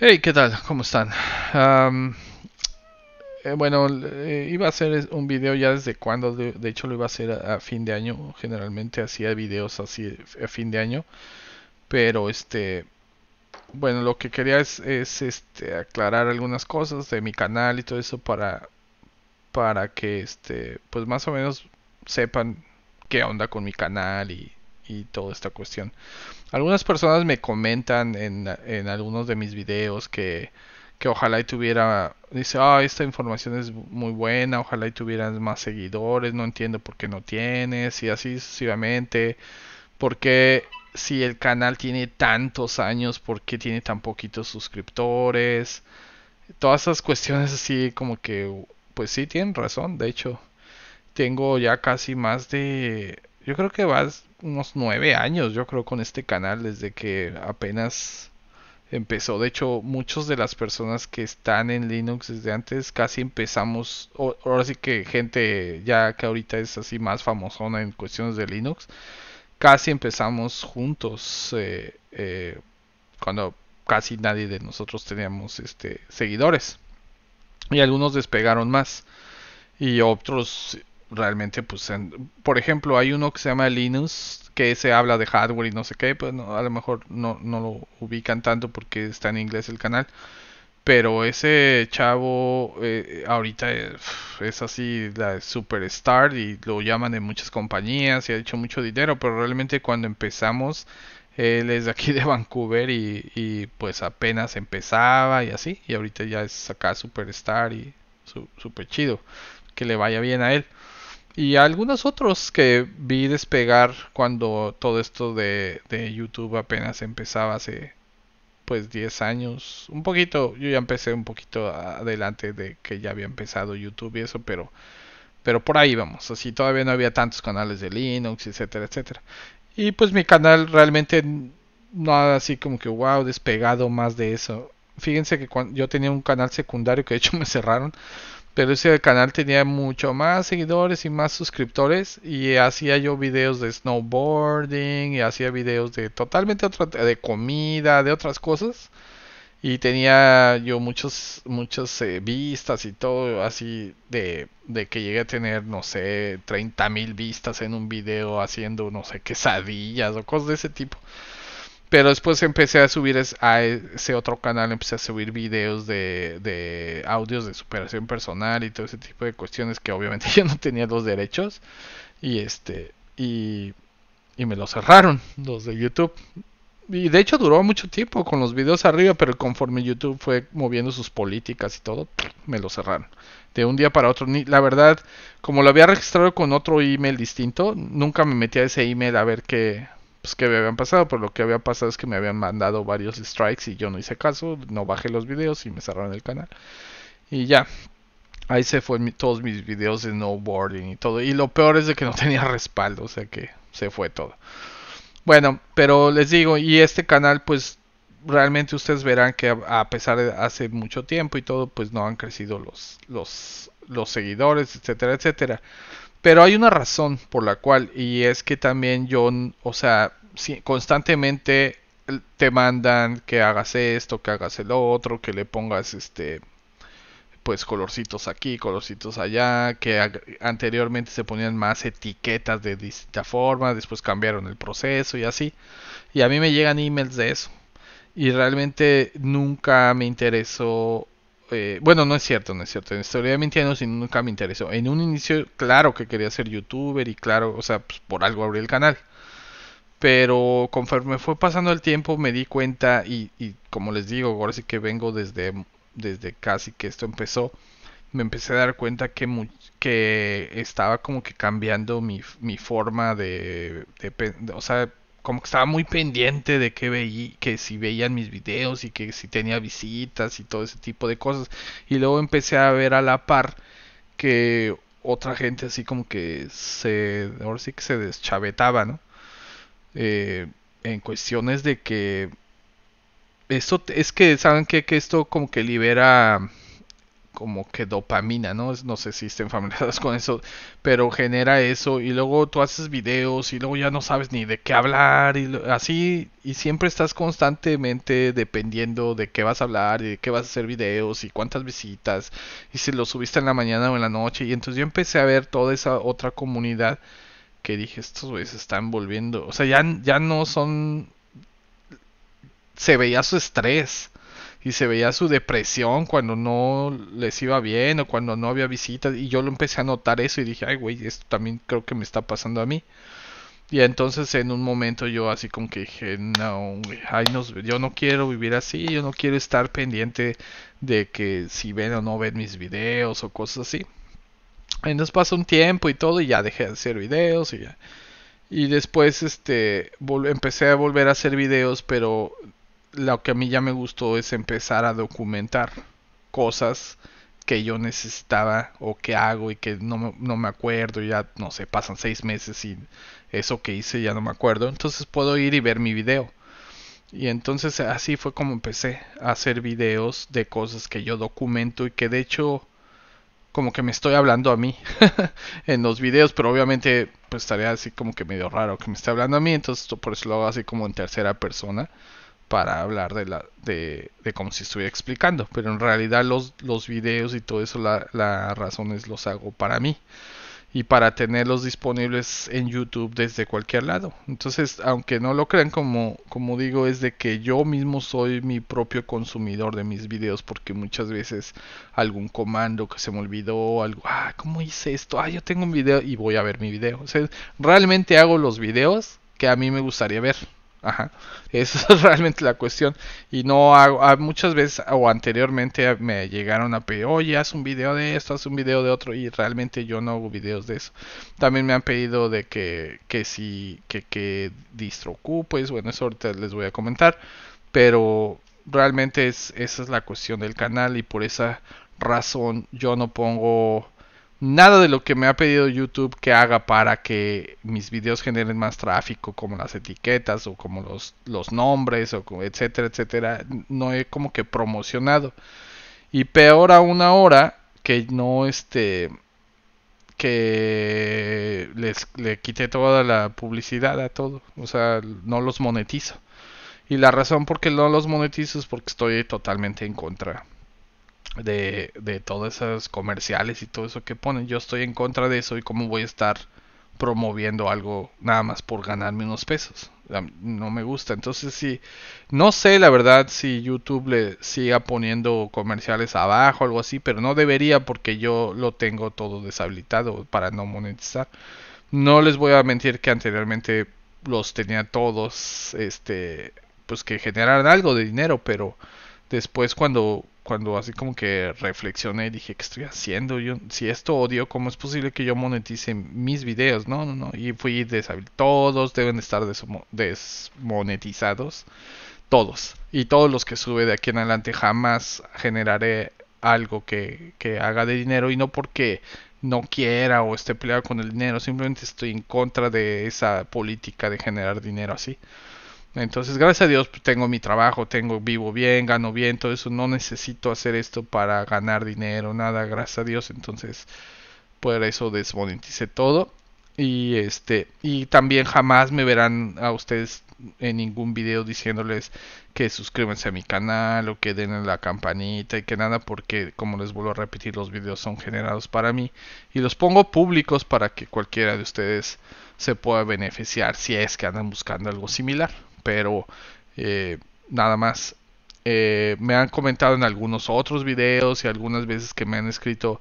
Hey, ¿qué tal? ¿Cómo están? Eh, bueno, eh, iba a hacer un video ya desde cuando, de, hecho lo iba a hacer a, fin de año, generalmente hacía videos así a fin de año, pero este, bueno, lo que quería es, es este, aclarar algunas cosas de mi canal y todo eso para, para que este, pues más o menos sepan qué onda con mi canal y y toda esta cuestión. Algunas personas me comentan en, algunos de mis videos que, ojalá y tuviera, dice, ah, esta información es muy buena, ojalá y tuvieras más seguidores, no entiendo por qué no tienes, y así sucesivamente, porque si el canal tiene tantos años, por qué tiene tan poquitos suscriptores, todas esas cuestiones así como que, pues sí, tienen razón, de hecho, tengo ya casi más de, yo creo que vas, unos nueve años, yo creo, con este canal, desde que apenas empezó. De hecho, muchas de las personas que están en Linux desde antes casi empezamos, ahora sí que gente ya que ahorita es así más famosona en cuestiones de Linux, casi empezamos juntos eh, eh, cuando casi nadie de nosotros teníamos este, seguidores. Y algunos despegaron más y otros realmente, pues, por ejemplo, hay uno que se llama Linux, que se habla de hardware y no sé qué, pues no, a lo mejor no, lo ubican tanto porque está en inglés el canal. Pero ese chavo eh, ahorita eh, es así la superstar y lo llaman en muchas compañías y ha hecho mucho dinero, pero realmente cuando empezamos, él es de aquí de Vancouver y, y pues apenas empezaba y así, y ahorita ya es acá superstar y su, super chido, que le vaya bien a él y algunos otros que vi despegar cuando todo esto de, YouTube apenas empezaba hace pues 10 años. Un poquito, yo ya empecé un poquito adelante de que ya había empezado YouTube y eso, pero pero por ahí vamos, así todavía no había tantos canales de Linux, etcétera, etcétera. Y pues mi canal realmente no así como que wow, despegado más de eso. Fíjense que yo tenía un canal secundario que de hecho me cerraron pero ese canal tenía mucho más seguidores y más suscriptores y hacía yo videos de snowboarding y hacía videos de totalmente otra, de comida, de otras cosas. Y tenía yo muchos, muchas eh, vistas y todo así de, de, que llegué a tener, no sé, 30 mil vistas en un video haciendo, no sé, quesadillas o cosas de ese tipo. Pero después empecé a subir a ese otro canal, empecé a subir videos de, audios de superación personal y todo ese tipo de cuestiones que obviamente yo no tenía los derechos. Y este, y, me lo cerraron, los de YouTube. Y de hecho duró mucho tiempo con los videos arriba, pero conforme YouTube fue moviendo sus políticas y todo, me lo cerraron. De un día para otro. La verdad, como lo había registrado con otro email distinto, nunca me metí a ese email a ver qué, pues que me habían pasado, por lo que había pasado es que me habían mandado varios strikes y yo no hice caso, no bajé los videos y me cerraron el canal. Y ya, ahí se fue todos mis videos de snowboarding y todo. Y lo peor es de que no tenía respaldo, o sea que se fue todo. Bueno, pero les digo, y este canal pues realmente ustedes verán que a pesar de hace mucho tiempo y todo, pues no han crecido los, los, los seguidores, etcétera, etcétera. Pero hay una razón por la cual, y es que también yo, o sea, constantemente te mandan que hagas esto, que hagas el otro, que le pongas este pues colorcitos aquí, colorcitos allá, que anteriormente se ponían más etiquetas de distinta forma, después cambiaron el proceso y así. Y a mí me llegan emails de eso. Y realmente nunca me interesó eh, bueno, no es cierto, no es cierto. en Historia mintiendo si nunca me interesó. En un inicio, claro que quería ser youtuber y claro, o sea, pues, por algo abrí el canal. Pero conforme fue pasando el tiempo me di cuenta y, como les digo, ahora sí que vengo desde, desde casi que esto empezó, me empecé a dar cuenta que, que estaba como que cambiando mi, mi forma de, de... O sea, como que estaba muy pendiente de que veía, que si veían mis videos y que si tenía visitas y todo ese tipo de cosas. Y luego empecé a ver a la par que otra gente así como que se, ahora sí que se deschavetaba, ¿no? Eh, en cuestiones de que esto es que saben qué? que esto como que libera como que dopamina, ¿no? No sé si estén familiarizados con eso, pero genera eso y luego tú haces videos y luego ya no sabes ni de qué hablar y así y siempre estás constantemente dependiendo de qué vas a hablar y de qué vas a hacer videos y cuántas visitas y si lo subiste en la mañana o en la noche y entonces yo empecé a ver toda esa otra comunidad que dije, estos güeyes se están volviendo, o sea, ya, ya no son se veía su estrés y se veía su depresión cuando no les iba bien o cuando no había visitas y yo lo empecé a notar eso y dije, ay güey, esto también creo que me está pasando a mí. Y entonces en un momento yo así como que dije, no, ay, no, yo no quiero vivir así, yo no quiero estar pendiente de que si ven o no ven mis videos o cosas así. Entonces pasó un tiempo y todo y ya dejé de hacer videos y Y después este, empecé a volver a hacer videos, pero lo que a mí ya me gustó es empezar a documentar cosas que yo necesitaba o que hago y que no me, acuerdo, ya no sé, pasan seis meses y eso que hice ya no me acuerdo, entonces puedo ir y ver mi video. Y entonces así fue como empecé a hacer videos de cosas que yo documento y que de hecho como que me estoy hablando a mí en los videos, pero obviamente pues estaría así como que medio raro que me esté hablando a mí, entonces por eso lo hago así como en tercera persona para hablar de, la, de, de como si estuviera explicando, pero en realidad los, videos y todo eso, las razones los hago para mí y para tenerlos disponibles en YouTube desde cualquier lado. Entonces, aunque no lo crean, como, como digo, es de que yo mismo soy mi propio consumidor de mis videos, porque muchas veces algún comando que se me olvidó, algo, ah, ¿cómo hice esto? Ah, yo tengo un video y voy a ver mi video. realmente hago los videos que a mí me gustaría ver. Ajá. Esa es realmente la cuestión. Y no hago, muchas veces o anteriormente me llegaron a pedir, oye, haz un video de esto, haz un video de otro, y realmente yo no hago videos de eso. También me han pedido de que, que si, que, que bueno, eso ahorita les voy a comentar. Pero realmente es, esa es la cuestión del canal y por esa razón yo no pongo nada de lo que me ha pedido YouTube que haga para que mis videos generen más tráfico, como las etiquetas o como los, nombres, o etcétera, etcétera, no he como que promocionado. Y peor aún ahora que no este que les le quité toda la publicidad a todo, o sea, no los monetizo. Y la razón por qué no los monetizo es porque estoy totalmente en contra de, de todos esos comerciales y todo eso que ponen. Yo estoy en contra de eso y cómo voy a estar promoviendo algo nada más por ganarme unos pesos. No me gusta. Entonces sí, no sé la verdad si YouTube le siga poniendo comerciales abajo o algo así, pero no debería porque yo lo tengo todo deshabilitado para no monetizar. No les voy a mentir que anteriormente los tenía todos, este, pues que generaran algo de dinero, pero después cuando cuando así como que reflexioné y dije, ¿qué estoy haciendo? Yo, si esto odio, ¿cómo es posible que yo monetice mis videos? No, no, no. Y fui deshabilitado. Todos deben estar desmonetizados. Todos. Y todos los que sube de aquí en adelante jamás generaré algo que, que haga de dinero. Y no porque no quiera o esté peleado con el dinero. Simplemente estoy en contra de esa política de generar dinero así. Entonces, gracias a Dios, pues, tengo mi trabajo, tengo vivo bien, gano bien, todo eso. No necesito hacer esto para ganar dinero, nada, gracias a Dios. Entonces, por eso desmoneticé todo. Y este, y también jamás me verán a ustedes en ningún video diciéndoles que suscríbanse a mi canal o que den en la campanita y que nada, porque como les vuelvo a repetir, los videos son generados para mí y los pongo públicos para que cualquiera de ustedes se pueda beneficiar si es que andan buscando algo similar pero eh, nada más. Eh, me han comentado en algunos otros videos y algunas veces que me han escrito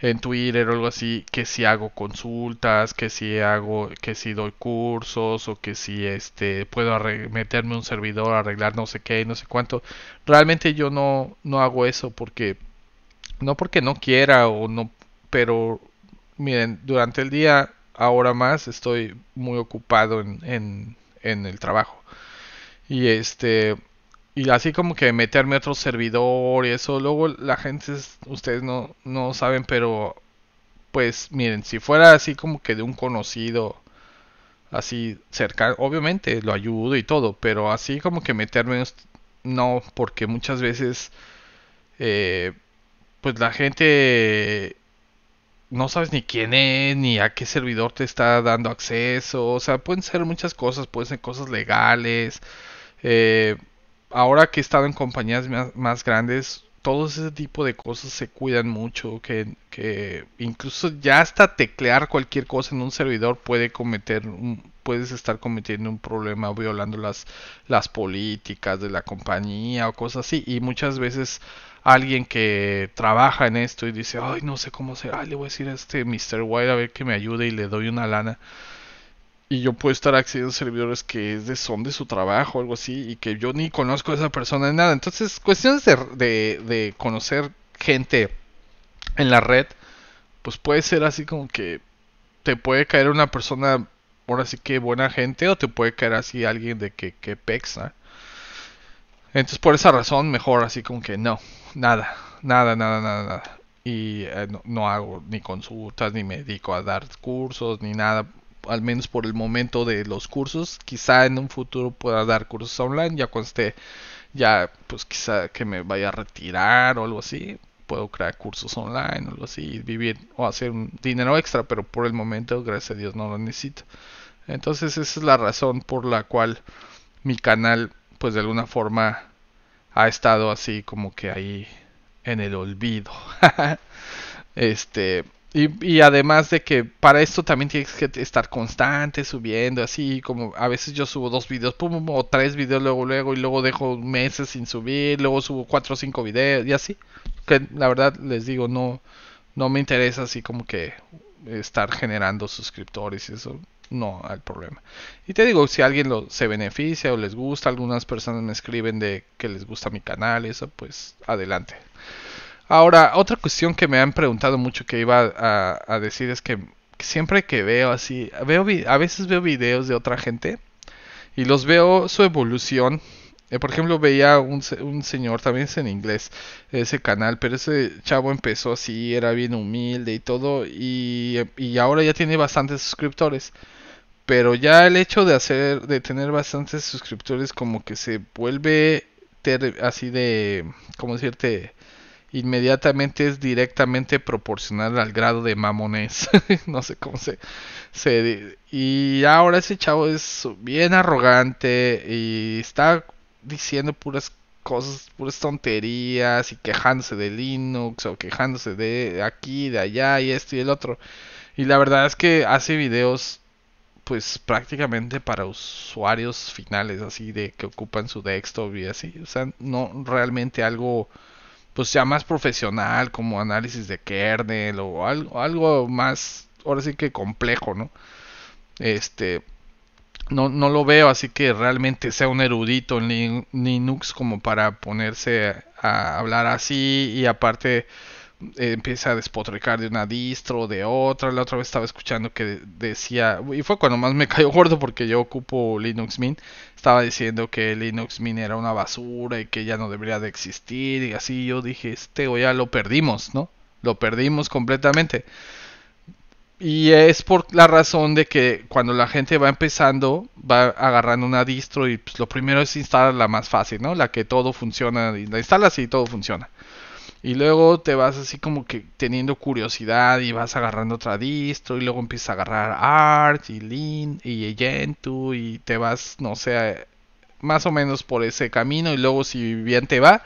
en Twitter o algo así que si hago consultas, que si hago, que si doy cursos o que si este puedo meterme un servidor, arreglar no sé qué, no sé cuánto. Realmente yo no no hago eso porque no porque no quiera o no, pero miren, durante el día ahora más estoy muy ocupado en en el trabajo. Y este y así como que meterme a otro servidor y eso, luego la gente ustedes no saben, pero pues miren, si fuera así como que de un conocido así cercano, obviamente lo ayudo y todo, pero así como que meterme no, porque muchas veces eh, pues la gente no sabes ni quién es, ni a qué servidor te está dando acceso. O sea, pueden ser muchas cosas, pueden ser cosas legales. Eh, ahora que he estado en compañías más, más grandes, todo ese tipo de cosas se cuidan mucho, que, incluso ya hasta teclear cualquier cosa en un servidor puede cometer puedes estar cometiendo un problema violando las, las políticas de la compañía o cosas así. Y muchas veces alguien que trabaja en esto y dice, ay, no sé cómo hacer, ay, le voy a decir a este Mr. White a ver que me ayude y le doy una lana y yo puedo estar accediendo a servidores que es son de su trabajo o algo así y que yo ni conozco a esa persona ni nada. Entonces, cuestiones de, conocer gente en la red, pues puede ser así como que te puede caer una persona, ahora sí que buena gente, o te puede caer así alguien de que, que pexa. Entonces, por esa razón, mejor así como que no, nada, nada, nada, nada, nada. Y eh, no, no hago ni consultas, ni me dedico a dar cursos, ni nada al menos por el momento de los cursos. Quizá en un futuro pueda dar cursos online, ya cuando ya pues quizá que me vaya a retirar o algo así. Puedo crear cursos online o algo así, vivir o hacer un dinero extra, pero por el momento, gracias a Dios, no lo necesito. Entonces esa es la razón por la cual mi canal, pues de alguna forma, ha estado así como que ahí en el olvido. este, y, además de que para esto también tienes que estar constante subiendo, así como a veces yo subo dos videos, pum, o tres videos luego, luego, y luego dejo meses sin subir, luego subo cuatro o cinco videos y así. Que la verdad les digo, no, no me interesa así como que estar generando suscriptores y eso. No, al problema. Y te digo, si alguien lo, se beneficia o les gusta, algunas personas me escriben de que les gusta mi canal, eso pues adelante. Ahora, otra cuestión que me han preguntado mucho que iba a, decir es que siempre que veo así, veo, a veces veo videos de otra gente y los veo su evolución. Eh, por ejemplo, veía un, un, señor, también es en inglés, ese canal, pero ese chavo empezó así, era bien humilde y todo, y, ahora ya tiene bastantes suscriptores. Pero ya el hecho de hacer, de tener bastantes suscriptores, como que se vuelve así de, ¿cómo decirte? inmediatamente es directamente proporcional al grado de mamones no sé cómo se, se... Y ahora ese chavo es bien arrogante y está diciendo puras cosas, puras tonterías y quejándose de Linux o quejándose de aquí, de allá y esto y el otro. Y la verdad es que hace videos pues prácticamente para usuarios finales así de que ocupan su desktop y así, o sea, no realmente algo pues sea más profesional, como análisis de kernel o algo, algo más, ahora sí que complejo, ¿no? Este, no, no lo veo así que realmente sea un erudito en Linux como para ponerse a hablar así y aparte empieza a despotricar de una distro, de otra. La otra vez estaba escuchando que decía, y fue cuando más me cayó gordo porque yo ocupo Linux Mint, estaba diciendo que Linux Mint era una basura y que ya no debería de existir y así. Yo dije, este o ya lo perdimos, ¿no? Lo perdimos completamente. Y es por la razón de que cuando la gente va empezando, va agarrando una distro y pues, lo primero es instalar la más fácil, ¿no? La que todo funciona, la instalas y todo funciona. Y luego te vas así como que teniendo curiosidad y vas agarrando otra distro y luego empiezas a agarrar Art y Lin y Gentoo y te vas, no sé, más o menos por ese camino y luego si bien te va,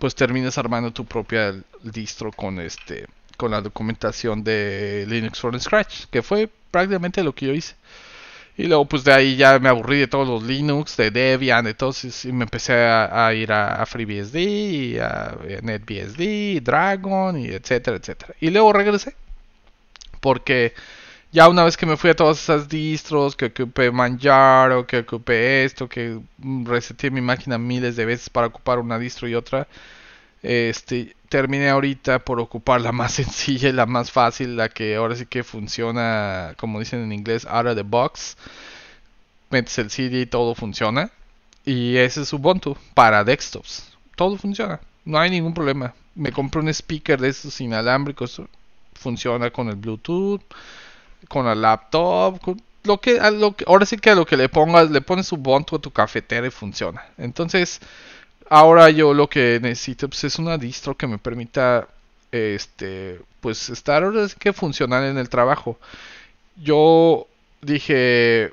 pues terminas armando tu propia distro con este con la documentación de Linux from Scratch, que fue prácticamente lo que yo hice. Y luego pues de ahí ya me aburrí de todos los Linux, de Debian, de todos, y me empecé a, ir a, FreeBSD, y a eh, NetBSD, Dragon, y etcétera, etcétera. Y luego regresé, porque ya una vez que me fui a todas esas distros, que ocupé Manjaro, que ocupé esto, que mm, reseté mi máquina miles de veces para ocupar una distro y otra, este, terminé ahorita por ocupar la más sencilla la más fácil, la que ahora sí que funciona, como dicen en inglés, out of the box. Metes el CD y todo funciona. Y ese es Ubuntu para desktops. Todo funciona, no hay ningún problema. Me compré un speaker de estos inalámbricos, funciona con el Bluetooth, con la laptop, lo que, ahora sí que a lo que le pongas, le pones Ubuntu a tu cafetera y funciona. Entonces, Ahora yo lo que necesito pues, es una distro que me permita este pues estar que funcional en el trabajo. Yo dije,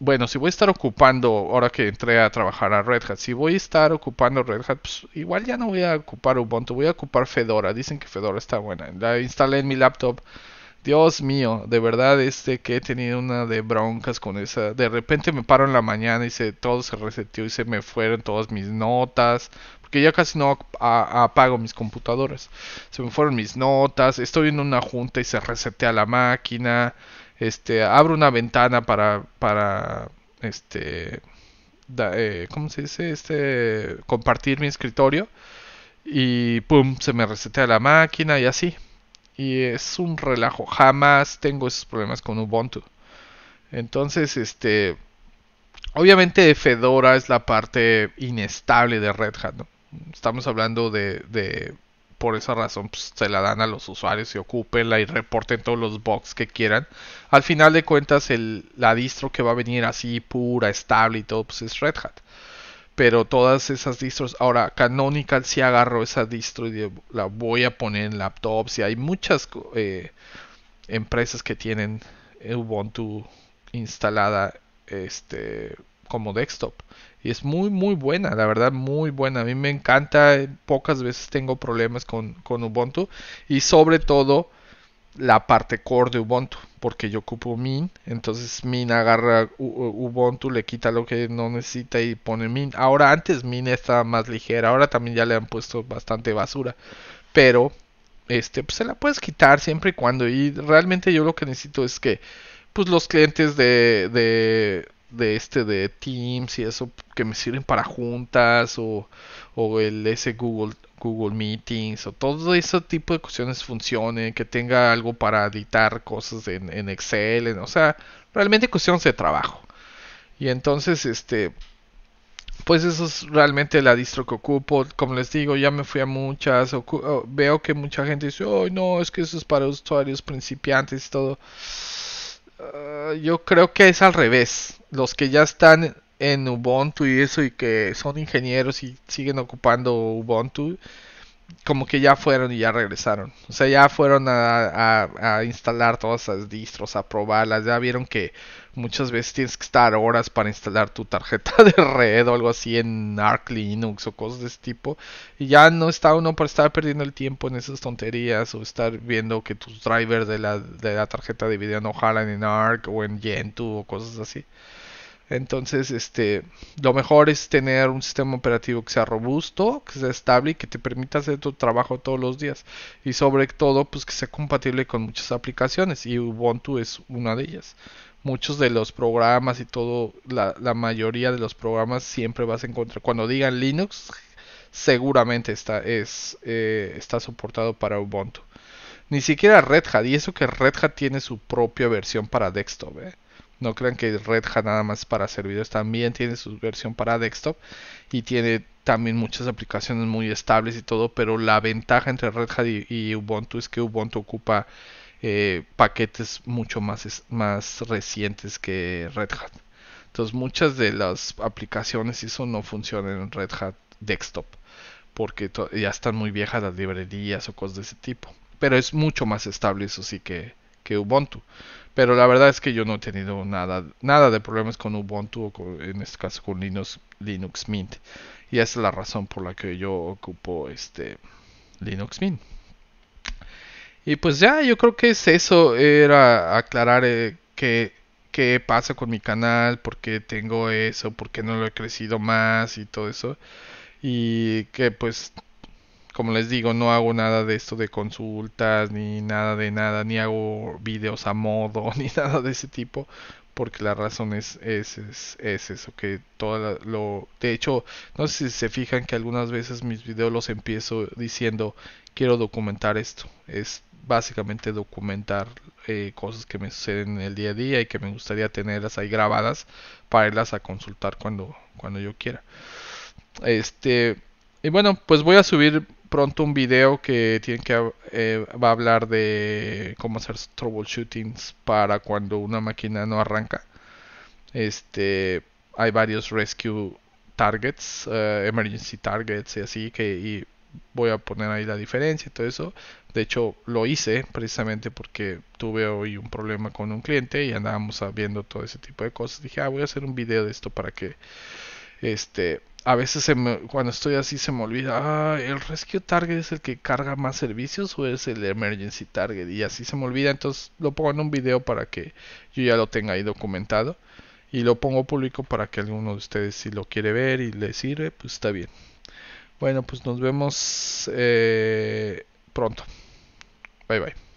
bueno, si voy a estar ocupando ahora que entré a trabajar a Red Hat, si voy a estar ocupando Red Hat, pues igual ya no voy a ocupar Ubuntu, voy a ocupar Fedora. Dicen que Fedora está buena. La instalé en mi laptop Dios mío, de verdad este que he tenido una de broncas con esa. De repente me paro en la mañana y se, todo se reseteó y se me fueron todas mis notas. Porque ya casi no apago mis computadoras. Se me fueron mis notas. Estoy en una junta y se resetea la máquina. Este, abro una ventana para, para, este, eh, ¿cómo se dice? Este, compartir mi escritorio. Y pum, se me resetea la máquina y así y es un relajo. Jamás tengo esos problemas con Ubuntu. Entonces, este. Obviamente, Fedora es la parte inestable de Red Hat. Estamos hablando de, de. por esa razón pues, se la dan a los usuarios y ocupenla y reporten todos los bugs que quieran. Al final de cuentas, el, la distro que va a venir así pura, estable y todo, pues es Red Hat pero todas esas distros, ahora Canonical si agarro esa distro y la voy a poner en laptops y hay muchas eh, empresas que tienen Ubuntu instalada este como desktop y es muy muy buena la verdad muy buena a mí me encanta pocas veces tengo problemas con, con Ubuntu y sobre todo la parte core de Ubuntu, porque yo ocupo Min, entonces Min agarra Ubuntu, le quita lo que no necesita y pone Min. Ahora antes Min estaba más ligera, ahora también ya le han puesto bastante basura, pero este pues se la puedes quitar siempre y cuando y realmente yo lo que necesito es que pues los clientes de, de de este de Teams y eso que me sirven para juntas o, o el ese Google Google Meetings o todo ese tipo de cuestiones funcionen, que tenga algo para editar cosas en, en Excel, o sea, realmente cuestiones de trabajo. Y entonces, este, pues eso es realmente la distro que ocupo. Como les digo, ya me fui a muchas, oh, veo que mucha gente dice, oh, no, es que eso es para usuarios principiantes y todo. Ah, yo creo que es al revés. Los que ya están en Ubuntu y eso y que son ingenieros y siguen ocupando Ubuntu, como que ya fueron y ya regresaron. O sea, ya fueron a, a, a, instalar todas esas distros, a probarlas. Ya vieron que muchas veces tienes que estar horas para instalar tu tarjeta de red o algo así en Arc Linux o cosas de ese tipo. Y ya no está uno para estar perdiendo el tiempo en esas tonterías o estar viendo que tus drivers de la, de la tarjeta de video no jalan en Arc o en Gentoo o cosas así. Entonces, este, lo mejor es tener un sistema operativo que sea robusto, que sea estable y que te permita hacer tu trabajo todos los días. Y sobre todo, pues que sea compatible con muchas aplicaciones y Ubuntu es una de ellas. Muchos de los programas y todo, la, mayoría de los programas siempre vas a encontrar. Cuando digan Linux, seguramente está, es, eh, está soportado para Ubuntu. Ni siquiera Red Hat, y eso que Red Hat tiene su propia versión para desktop. ¿eh? No crean que Red Hat nada más para servidores, también tiene su versión para desktop y tiene también muchas aplicaciones muy estables y todo, pero la ventaja entre Red Hat y, Ubuntu es que Ubuntu ocupa eh, paquetes mucho más, más recientes que Red Hat. Entonces muchas de las aplicaciones eso no funcionan en Red Hat Desktop porque ya están muy viejas las librerías o cosas de ese tipo. Pero es mucho más estable eso sí que, que Ubuntu. Pero la verdad es que yo no he tenido nada, nada de problemas con Ubuntu o en este caso con Linux, Mint. Y esa es la razón por la que yo ocupo este Linux Mint. Y pues ya, yo creo que es eso, era aclarar eh, qué, qué pasa con mi canal, por qué tengo eso, por qué no lo he crecido más y todo eso. Y que pues como les digo, no hago nada de esto de consultas, ni nada de nada, ni hago videos a modo, ni nada de ese tipo, porque la razón es, es, es, eso, que todo lo... De hecho, no sé si se fijan que algunas veces mis videos los empiezo diciendo, quiero documentar esto, es básicamente documentar eh, cosas que me suceden en el día a día y que me gustaría tenerlas ahí grabadas para irlas a consultar cuando, cuando yo quiera. Este... Y bueno, pues voy a subir pronto un video que tiene que eh, va a hablar de cómo hacer troubleshootings para cuando una máquina no arranca. Este, hay varios rescue targets, eh, emergency targets y así que voy a poner ahí la diferencia y todo eso. De hecho, lo hice precisamente porque tuve hoy un problema con un cliente y andábamos viendo todo ese tipo de cosas. Dije, ah, voy a hacer un video de esto para que este a veces cuando estoy así se me olvida, ah, ¿el Rescue Target es el que carga más servicios o es el Emergency Target? Y así se me olvida, entonces lo pongo en un video para que yo ya lo tenga ahí documentado y lo pongo público para que alguno de ustedes si lo quiere ver y le sirve, pues está bien. Bueno, pues nos vemos eh, pronto. Bye bye.